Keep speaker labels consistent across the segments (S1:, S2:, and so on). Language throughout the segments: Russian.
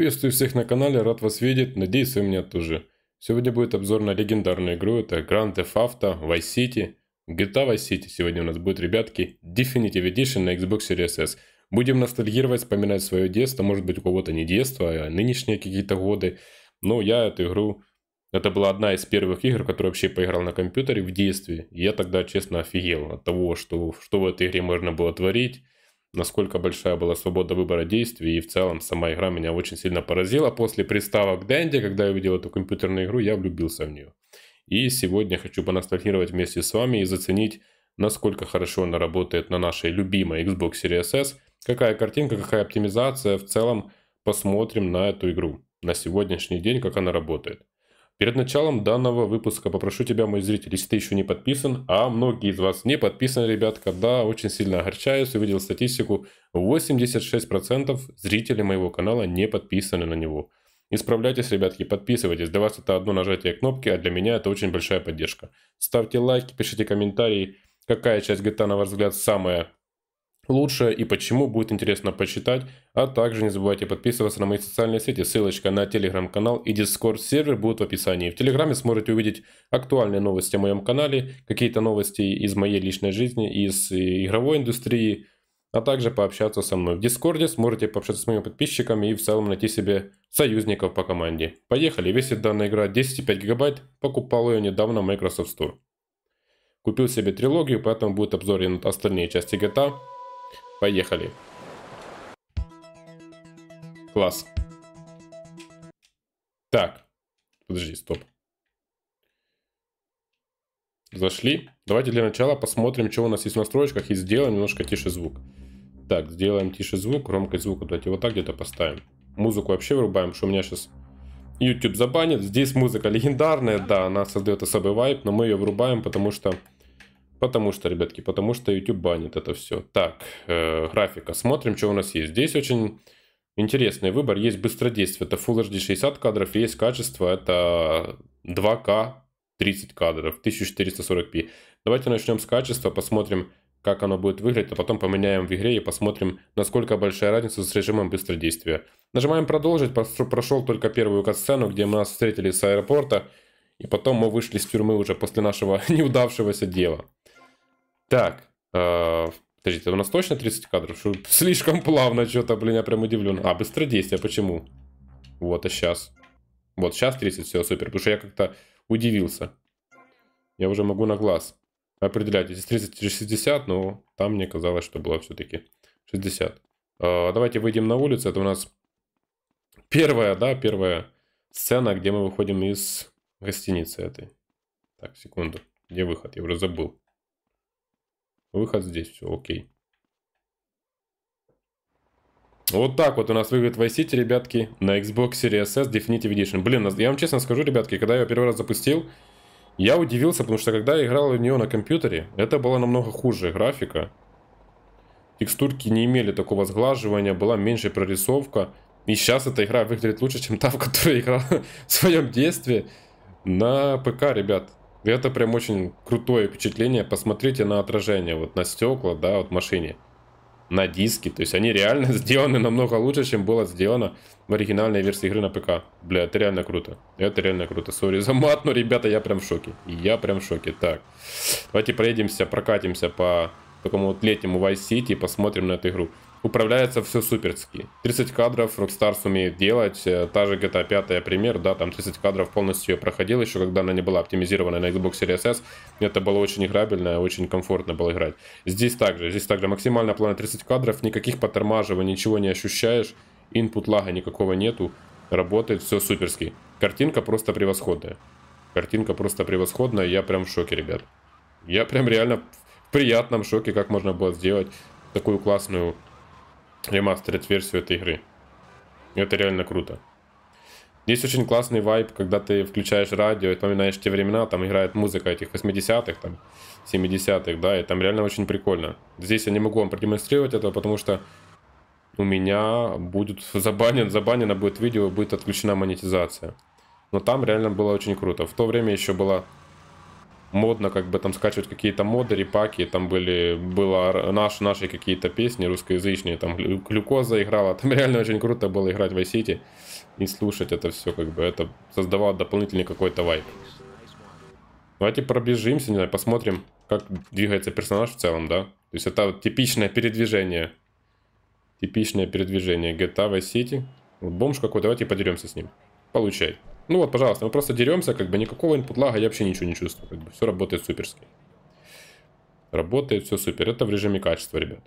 S1: Приветствую всех на канале, рад вас видеть, надеюсь вы меня тоже. Сегодня будет обзор на легендарную игру, это Grand Theft Auto, Vice City, GTA Vice City. Сегодня у нас будет, ребятки, Definitive Edition на Xbox Series S. Будем ностальгировать, вспоминать свое детство, может быть у кого-то не детство, а нынешние какие-то годы. Но я эту игру это была одна из первых игр, которую вообще поиграл на компьютере в детстве. И я тогда, честно, офигел от того, что, что в этой игре можно было творить насколько большая была свобода выбора действий, и в целом сама игра меня очень сильно поразила. После приставок Дэнди, когда я увидел эту компьютерную игру, я влюбился в нее. И сегодня хочу поностальгировать вместе с вами и заценить, насколько хорошо она работает на нашей любимой Xbox Series S, какая картинка, какая оптимизация, в целом посмотрим на эту игру на сегодняшний день, как она работает. Перед началом данного выпуска попрошу тебя, мой зритель, если ты еще не подписан, а многие из вас не подписаны, ребят, когда очень сильно огорчаюсь, увидел статистику, 86% зрителей моего канала не подписаны на него. Исправляйтесь, ребятки, подписывайтесь. Для вас это одно нажатие кнопки, а для меня это очень большая поддержка. Ставьте лайки, пишите комментарии, какая часть GTA, на ваш взгляд, самая лучше и почему будет интересно почитать. А также не забывайте подписываться на мои социальные сети. Ссылочка на телеграм-канал и дискорд сервер будут в описании. В телеграме сможете увидеть актуальные новости о моем канале, какие-то новости из моей личной жизни, из э, игровой индустрии, а также пообщаться со мной. В дискорде сможете пообщаться с моими подписчиками и в целом найти себе союзников по команде. Поехали, весит данная игра 10,5 гигабайт, покупал ее недавно в Microsoft Store. Купил себе трилогию, поэтому будет обзор и на остальные части GTA. Поехали. Класс. Так. Подожди, стоп. Зашли. Давайте для начала посмотрим, что у нас есть в настройках и сделаем немножко тише звук. Так, сделаем тише звук, громкость звука. Давайте вот так где-то поставим. Музыку вообще вырубаем, что у меня сейчас YouTube забанит. Здесь музыка легендарная, да, она создает особый вайп, но мы ее вырубаем, потому что Потому что, ребятки, потому что YouTube банит это все. Так, э, графика. Смотрим, что у нас есть. Здесь очень интересный выбор. Есть быстродействие, это Full HD 60 кадров. Есть качество, это 2К 30 кадров, 1440p. Давайте начнем с качества, посмотрим, как оно будет выглядеть, а потом поменяем в игре и посмотрим, насколько большая разница с режимом быстродействия. Нажимаем продолжить, прошел только первую катсцену, где мы нас встретили с аэропорта, и потом мы вышли из тюрьмы уже после нашего неудавшегося дела. Так, э, подождите, у нас точно 30 кадров? Что, слишком плавно что-то, блин, я прям удивлен. А, быстродействие, а почему? Вот, а сейчас. Вот, сейчас 30, все, супер. Потому что я как-то удивился. Я уже могу на глаз определять. Здесь 30 или 60, но там мне казалось, что было все-таки 60. Э, давайте выйдем на улицу. Это у нас первая, да, первая сцена, где мы выходим из гостиницы этой. Так, секунду. Где выход? Я уже забыл. Выход здесь, все, окей. Вот так вот у нас выглядит Vice City, ребятки, на Xbox Series S Definitive Edition. Блин, я вам честно скажу, ребятки, когда я ее первый раз запустил, я удивился, потому что когда я играл в нее на компьютере, это была намного хуже графика. Текстурки не имели такого сглаживания, была меньше прорисовка. И сейчас эта игра выглядит лучше, чем та, в которой я играл в своем детстве на ПК, ребят это прям очень крутое впечатление. Посмотрите на отражение, вот на стекла, да, вот в машине. На диски. То есть они реально сделаны намного лучше, чем было сделано в оригинальной версии игры на ПК. Бля, это реально круто. Это реально круто. Сори за мат, но, ребята, я прям в шоке. Я прям в шоке. Так, давайте проедемся, прокатимся по такому вот летнему Vice City и посмотрим на эту игру управляется все суперски. 30 кадров Rockstar умеет делать. Э, та же GTA 5 пример, да, там 30 кадров полностью ее проходил, еще когда она не была оптимизирована на Xbox Series S. Это было очень играбельно, очень комфортно было играть. Здесь также, здесь также максимально плавно 30 кадров, никаких потормаживаний, ничего не ощущаешь. input лага никакого нету, работает все суперски. Картинка просто превосходная. Картинка просто превосходная, я прям в шоке, ребят. Я прям реально в приятном шоке, как можно было сделать такую классную ремастерит версию этой игры. И это реально круто. Здесь очень классный вайб, когда ты включаешь радио и вспоминаешь те времена, там играет музыка этих 80-х, там, 70-х, да, и там реально очень прикольно. Здесь я не могу вам продемонстрировать это, потому что у меня будет забанен, забанено будет видео, будет отключена монетизация. Но там реально было очень круто. В то время еще была модно как бы там скачивать какие-то моды, репаки, там были, было наш, наши какие-то песни русскоязычные, там глюкоза играла, там реально очень круто было играть в iCity и слушать это все, как бы это создавало дополнительный какой-то вайп. Давайте пробежимся, не знаю, посмотрим, как двигается персонаж в целом, да? То есть это типичное передвижение. Типичное передвижение GTA Vice City. Вот бомж какой, давайте подеремся с ним. Получай. Ну вот, пожалуйста, мы просто деремся, как бы никакого инпутлага я вообще ничего не чувствую. Как бы все работает суперски. Работает все супер. Это в режиме качества, ребят.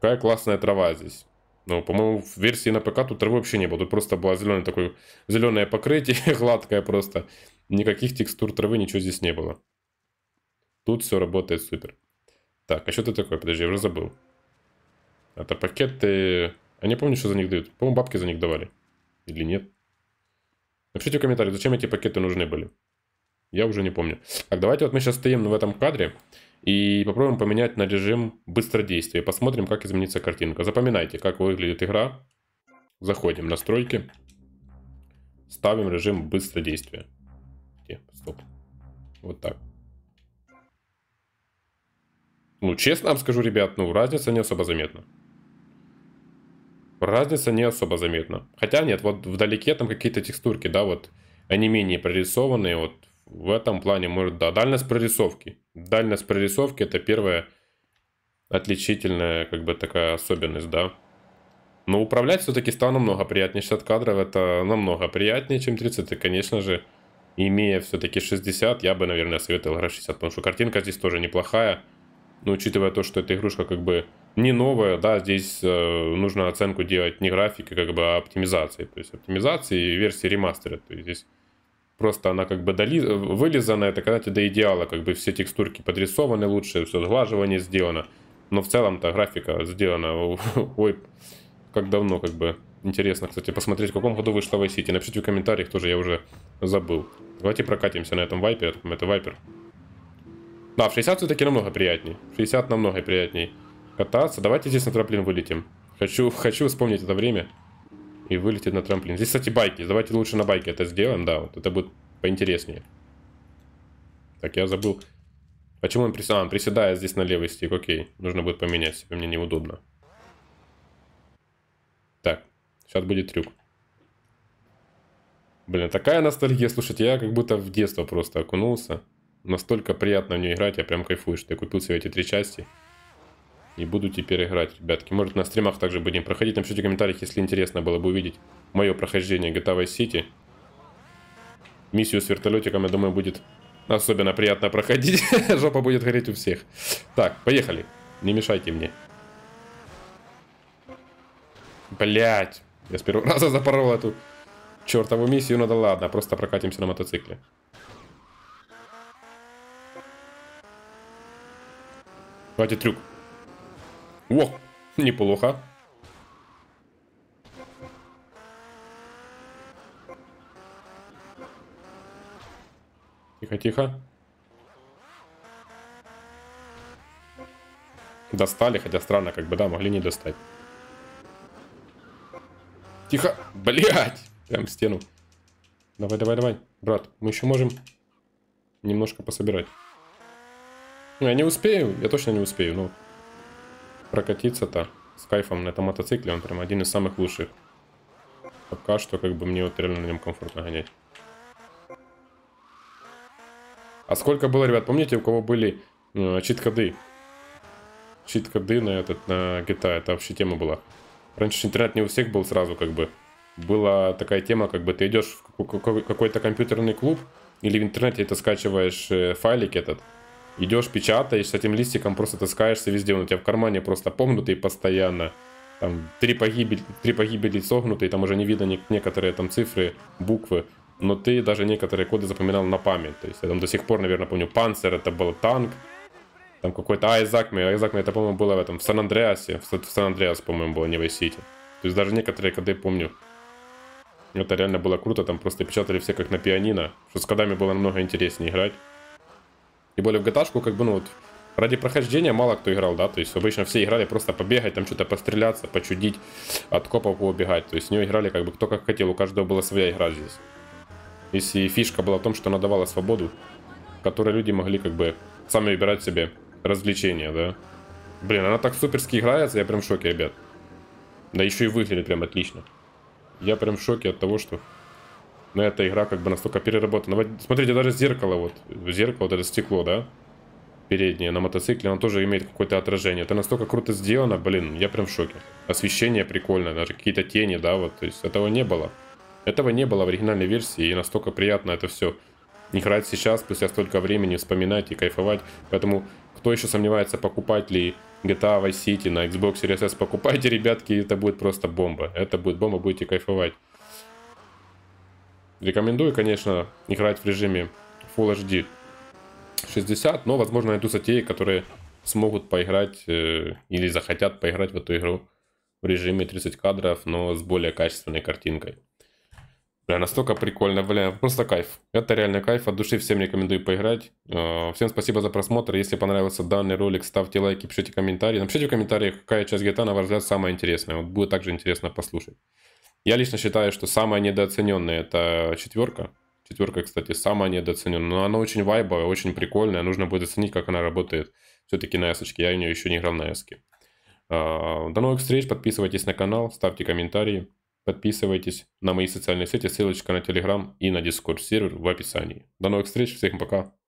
S1: Какая классная трава здесь. Ну, по-моему, в версии на ПК тут травы вообще не было. Тут просто было зеленое такое, зеленое покрытие, гладкое просто. Никаких текстур травы, ничего здесь не было. Тут все работает супер. Так, а что это такое? Подожди, я уже забыл. Это пакеты... А не помню, что за них дают. По-моему, бабки за них давали. Или нет? Напишите в комментариях, зачем эти пакеты нужны были. Я уже не помню. Так, давайте вот мы сейчас стоим в этом кадре и попробуем поменять на режим быстродействия. Посмотрим, как изменится картинка. Запоминайте, как выглядит игра. Заходим в настройки. Ставим режим быстродействия. Где? Стоп. Вот так. Ну, честно вам скажу, ребят, ну, разница не особо заметна разница не особо заметна. Хотя нет, вот вдалеке там какие-то текстурки, да, вот они менее прорисованные, вот в этом плане, может, да, дальность прорисовки. Дальность прорисовки это первая отличительная, как бы, такая особенность, да. Но управлять все-таки стало намного приятнее. 60 кадров это намного приятнее, чем 30. И, конечно же, имея все-таки 60, я бы, наверное, советовал играть 60, потому что картинка здесь тоже неплохая. Но учитывая то, что эта игрушка как бы не новое, да, здесь э, нужно оценку делать не графики, как бы, а оптимизации, то есть оптимизации и версии ремастера, то есть здесь просто она как бы доли... вылизана, это когда-то до идеала, как бы все текстурки подрисованы лучше, все сглаживание сделано, но в целом-то графика сделана, ой, как давно, как бы, интересно, кстати, посмотреть, в каком году вышла Vice City, напишите в комментариях, тоже я уже забыл. Давайте прокатимся на этом вайпере, это вайпер. Да, в 60 все-таки намного приятней, в 60 намного приятней кататься. Давайте здесь на трамплин вылетим. Хочу, хочу вспомнить это время и вылететь на трамплин. Здесь, кстати, байки. Давайте лучше на байке это сделаем, да. Вот это будет поинтереснее. Так, я забыл. Почему а он приседает? А, приседает здесь на левый стик. Окей, нужно будет поменять себе, мне неудобно. Так, сейчас будет трюк. Блин, такая ностальгия, слушайте, я как будто в детство просто окунулся. Настолько приятно в нее играть, я прям кайфую, что я купил себе эти три части. И буду теперь играть, ребятки. Может, на стримах также будем проходить. Напишите в комментариях, если интересно было бы увидеть мое прохождение GTA Vice City. Миссию с вертолетиком, я думаю, будет особенно приятно проходить. Жопа будет гореть у всех. Так, поехали. Не мешайте мне. Блять. Я с первого раза запорол эту чертову миссию. Ну да ладно, просто прокатимся на мотоцикле. Хватит трюк. О, неплохо. Тихо-тихо. Достали, хотя странно, как бы, да, могли не достать. Тихо, блядь, прям в стену. Давай, давай, давай, брат, мы еще можем немножко пособирать. Ну, я не успею, я точно не успею, но ну прокатиться-то с кайфом на этом мотоцикле, он прям один из самых лучших. Пока что как бы мне вот реально на нем комфортно гонять. А сколько было, ребят, помните, у кого были э, чит-коды? Чит-коды на этот, на GTA, это вообще тема была. Раньше интернет не у всех был сразу, как бы. Была такая тема, как бы ты идешь в какой-то компьютерный клуб, или в интернете ты скачиваешь э, файлик этот, идешь, печатаешь, с этим листиком просто таскаешься везде, он у тебя в кармане просто погнутый постоянно, там три погибели, три погибели согнутые, там уже не видно не, некоторые там цифры, буквы, но ты даже некоторые коды запоминал на память, то есть я там до сих пор, наверное, помню, панцер, это был танк, там какой-то Айзакме, Айзакме это, по-моему, было в этом, в Сан-Андреасе, в Сан-Андреас, по-моему, было, не в Сити. То есть даже некоторые коды помню, это реально было круто, там просто печатали все как на пианино, что с кодами было намного интереснее играть. Тем более в gta как бы, ну вот, ради прохождения мало кто играл, да, то есть обычно все играли просто побегать, там что-то постреляться, почудить, от копов убегать то есть в нее играли как бы кто как хотел, у каждого была своя игра здесь. Если фишка была в том, что она давала свободу, которой люди могли как бы сами выбирать себе развлечения, да. Блин, она так суперски играется, я прям в шоке, ребят. Да еще и выглядит прям отлично. Я прям в шоке от того, что но эта игра как бы настолько переработана. Ну, смотрите, даже зеркало вот, зеркало, вот это стекло, да, переднее на мотоцикле, оно тоже имеет какое-то отражение. Это настолько круто сделано, блин, я прям в шоке. Освещение прикольное, даже какие-то тени, да, вот, то есть этого не было. Этого не было в оригинальной версии, и настолько приятно это все играть сейчас, спустя столько времени, вспоминать и кайфовать. Поэтому, кто еще сомневается, покупать ли GTA Vice City на Xbox Series S, покупайте, ребятки, это будет просто бомба. Это будет бомба, будете кайфовать. Рекомендую, конечно, играть в режиме Full HD 60, но, возможно, найдутся те, которые смогут поиграть э, или захотят поиграть в эту игру в режиме 30 кадров, но с более качественной картинкой. Бля, настолько прикольно, бля, просто кайф. Это реально кайф, от души всем рекомендую поиграть. Э, всем спасибо за просмотр, если понравился данный ролик, ставьте лайки, пишите комментарии. Напишите в комментариях, какая часть GTA, на ваш взгляд, самая интересная. Вот будет также интересно послушать. Я лично считаю, что самая недооцененная это четверка. Четверка, кстати, самая недооцененная. Но она очень вайбовая, очень прикольная. Нужно будет оценить, как она работает все-таки на эсочке. Я у нее еще не играл на эске. А, до новых встреч. Подписывайтесь на канал, ставьте комментарии. Подписывайтесь на мои социальные сети. Ссылочка на Telegram и на Discord сервер в описании. До новых встреч. Всем пока.